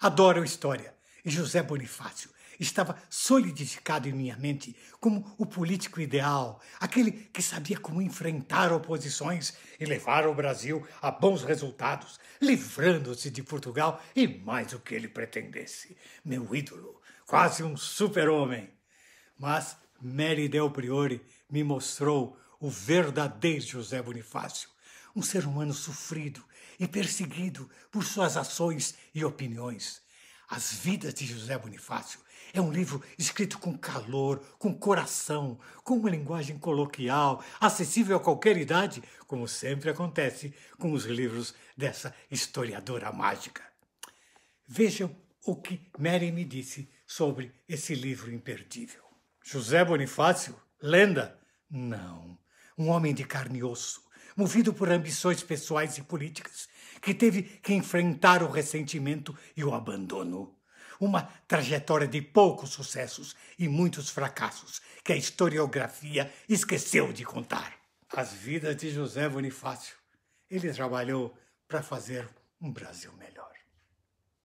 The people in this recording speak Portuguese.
adoram história. E José Bonifácio estava solidificado em minha mente como o político ideal, aquele que sabia como enfrentar oposições e levar o Brasil a bons resultados, livrando-se de Portugal e mais o que ele pretendesse. Meu ídolo, quase um super-homem. Mas Mary Del Priore me mostrou o verdadeiro José Bonifácio, um ser humano sofrido e perseguido por suas ações e opiniões. As Vidas de José Bonifácio é um livro escrito com calor, com coração, com uma linguagem coloquial, acessível a qualquer idade, como sempre acontece com os livros dessa historiadora mágica. Vejam o que Mary me disse sobre esse livro imperdível. José Bonifácio? Lenda? Não. Um homem de carne e osso, movido por ambições pessoais e políticas, que teve que enfrentar o ressentimento e o abandono. Uma trajetória de poucos sucessos e muitos fracassos que a historiografia esqueceu de contar. As vidas de José Bonifácio. Ele trabalhou para fazer um Brasil melhor.